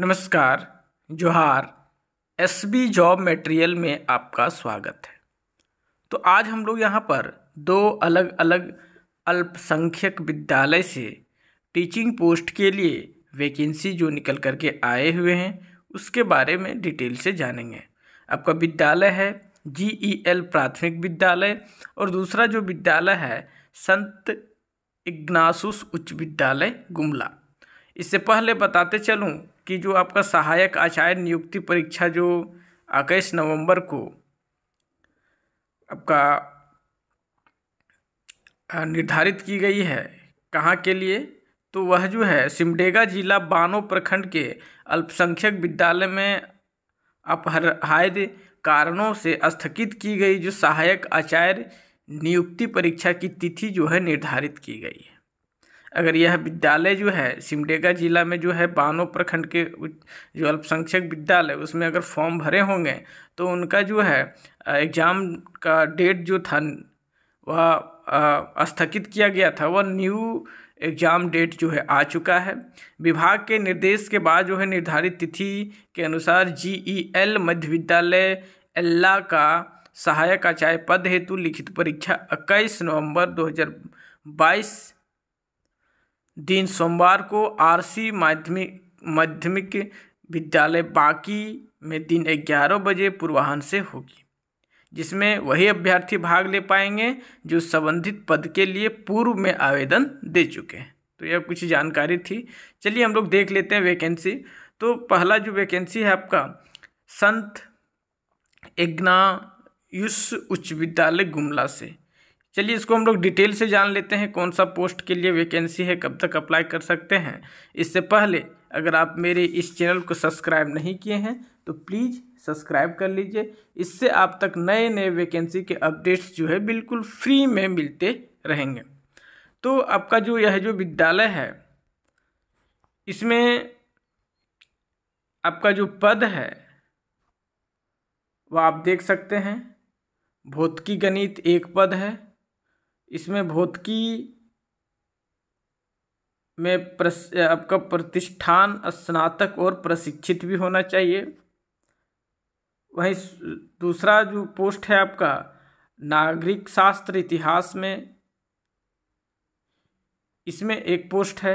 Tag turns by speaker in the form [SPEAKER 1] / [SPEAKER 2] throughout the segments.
[SPEAKER 1] नमस्कार जोहार S B job material में आपका स्वागत है तो आज हम लोग यहाँ पर दो अलग अलग अल्पसंख्यक विद्यालय से टीचिंग पोस्ट के लिए वैकेंसी जो निकल कर के आए हुए हैं उसके बारे में डिटेल से जानेंगे आपका विद्यालय है जी ई एल प्राथमिक विद्यालय और दूसरा जो विद्यालय है संत इग्नासुस उच्च विद्यालय गुमला इससे पहले बताते चलूँ कि जो आपका सहायक आचार्य नियुक्ति परीक्षा जो इक्कीस नवंबर को आपका निर्धारित की गई है कहाँ के लिए तो वह जो है सिमडेगा जिला बानो प्रखंड के अल्पसंख्यक विद्यालय में अपहरहायद कारणों से स्थगित की गई जो सहायक आचार्य नियुक्ति परीक्षा की तिथि जो है निर्धारित की गई है अगर यह विद्यालय जो है सिमडेगा जिला में जो है बानो प्रखंड के जो अल्पसंख्यक विद्यालय उसमें अगर फॉर्म भरे होंगे तो उनका जो है एग्ज़ाम का डेट जो था वह स्थगित किया गया था वह न्यू एग्ज़ाम डेट जो है आ चुका है विभाग के निर्देश के बाद जो है निर्धारित तिथि के अनुसार जी ई e एल मध्य विद्यालय एल्ला का सहायक आचार्य पद हेतु लिखित परीक्षा इक्कीस नवंबर 2022 दिन सोमवार को आरसी माध्यमिक माध्यमिक विद्यालय बाकी में दिन ग्यारह बजे पूर्वाहन से होगी जिसमें वही अभ्यर्थी भाग ले पाएंगे जो संबंधित पद के लिए पूर्व में आवेदन दे चुके हैं तो यह कुछ जानकारी थी चलिए हम लोग देख लेते हैं वैकेंसी तो पहला जो वैकेंसी है आपका संत एग्ना उच्च विद्यालय गुमला से चलिए इसको हम लोग डिटेल से जान लेते हैं कौन सा पोस्ट के लिए वैकेंसी है कब तक अप्लाई कर सकते हैं इससे पहले अगर आप मेरे इस चैनल को सब्सक्राइब नहीं किए हैं तो प्लीज़ सब्सक्राइब कर लीजिए इससे आप तक नए नए वैकेंसी के अपडेट्स जो है बिल्कुल फ्री में मिलते रहेंगे तो आपका जो यह जो विद्यालय है इसमें आपका जो पद है वह आप देख सकते हैं भौतिकी गणित एक पद है इसमें भौतिकी में आपका प्रतिष्ठान स्नातक और प्रशिक्षित भी होना चाहिए वहीं दूसरा जो पोस्ट है आपका नागरिक शास्त्र इतिहास में इसमें एक पोस्ट है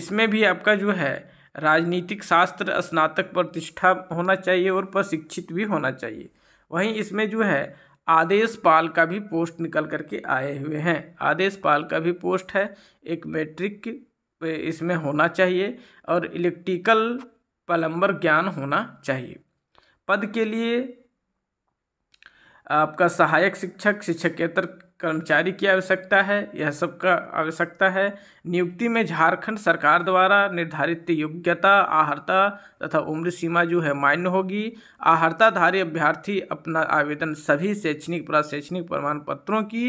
[SPEAKER 1] इसमें भी आपका जो है राजनीतिक शास्त्र स्नातक प्रतिष्ठा होना चाहिए और प्रशिक्षित भी होना चाहिए वहीं इसमें जो है आदेश पाल का भी पोस्ट निकल करके आए हुए हैं आदेश पाल का भी पोस्ट है एक मैट्रिक इसमें होना चाहिए और इलेक्ट्रिकल पलम्बर ज्ञान होना चाहिए पद के लिए आपका सहायक शिक्षक शिक्षकेतर कर्मचारी की आवश्यकता है यह सबका आवश्यकता है नियुक्ति में झारखंड सरकार द्वारा निर्धारित योग्यता आहर्ता तथा उम्र सीमा जो है मान्य होगी आहर्ताधारी अभ्यर्थी अपना आवेदन सभी शैक्षणिक प्रशैक्षणिक प्रमाण पत्रों की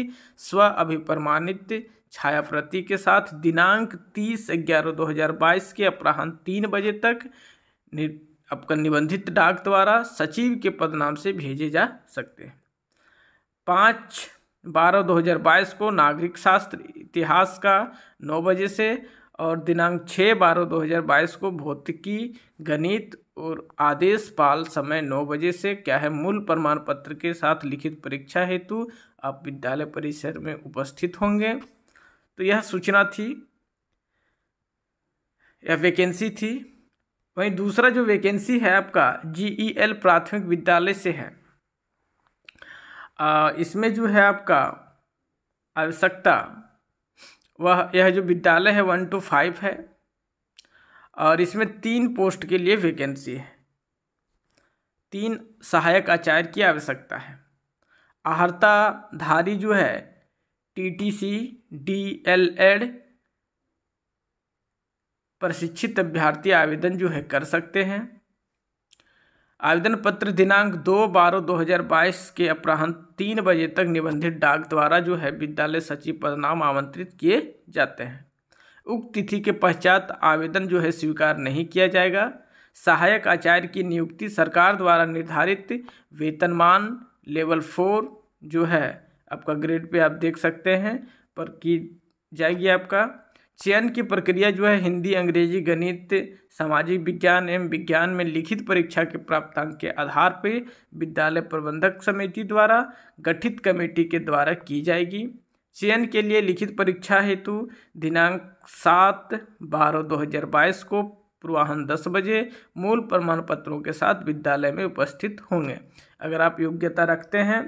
[SPEAKER 1] स्व अभिप्रमाणित छाया प्रति के साथ दिनांक तीस ग्यारह दो हज़ार बाईस के अपराह्न तीन बजे तक आपका निबंधित डाक द्वारा सचिव के पदनाम से भेजे जा सकते हैं पाँच बारह दो हज़ार बाईस को नागरिक शास्त्र इतिहास का नौ बजे से और दिनांक छः बारह दो हज़ार बाईस को भौतिकी गणित और आदेश पाल समय नौ बजे से क्या है मूल प्रमाण पत्र के साथ लिखित परीक्षा हेतु आप विद्यालय परिसर में उपस्थित होंगे तो यह सूचना थी यह वैकेंसी थी वहीं दूसरा जो वैकेंसी है आपका जीईएल e प्राथमिक विद्यालय से है इसमें जो है आपका आवश्यकता वह यह जो विद्यालय है वन टू फाइव है और इसमें तीन पोस्ट के लिए वैकेंसी है तीन सहायक आचार्य की आवश्यकता है आहर्ता धारी जो है T T C D El Ed प्रशिक्षित अभ्यर्थी आवेदन जो है कर सकते हैं आवेदन पत्र दिनांक दो बारह दो हज़ार बाईस के अपराहन तीन बजे तक निबंधित डाक द्वारा जो है विद्यालय सचिव पद नाम आमंत्रित किए जाते हैं उक्त तिथि के पश्चात आवेदन जो है स्वीकार नहीं किया जाएगा सहायक आचार्य की नियुक्ति सरकार द्वारा निर्धारित वेतनमान लेवल फोर जो है आपका ग्रेड पे आप देख सकते हैं पर की जाएगी आपका चयन की प्रक्रिया जो है हिंदी अंग्रेजी गणित सामाजिक विज्ञान एवं विज्ञान में लिखित परीक्षा के प्राप्तांक के आधार पर विद्यालय प्रबंधक समिति द्वारा गठित कमेटी के द्वारा की जाएगी चयन के लिए लिखित परीक्षा हेतु दिनांक सात बारह दो हजार बाईस को पूर्वाहन दस बजे मूल प्रमाण पत्रों के साथ विद्यालय में उपस्थित होंगे अगर आप योग्यता रखते हैं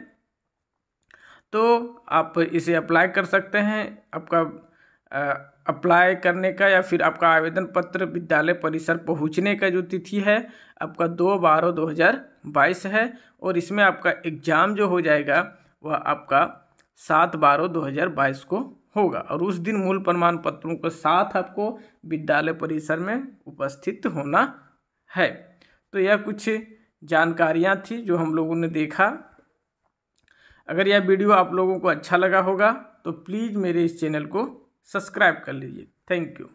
[SPEAKER 1] तो आप इसे अप्लाई कर सकते हैं आपका अप्लाई करने का या फिर आपका आवेदन पत्र विद्यालय परिसर पहुंचने का जो तिथि है आपका दो बारह दो हज़ार बाईस है और इसमें आपका एग्ज़ाम जो हो जाएगा वह आपका सात बारह दो हज़ार बाईस को होगा और उस दिन मूल प्रमाण पत्रों के साथ आपको विद्यालय परिसर में उपस्थित होना है तो यह कुछ जानकारियाँ थी जो हम लोगों ने देखा अगर यह वीडियो आप लोगों को अच्छा लगा होगा तो प्लीज़ मेरे इस चैनल को सब्सक्राइब कर लीजिए थैंक यू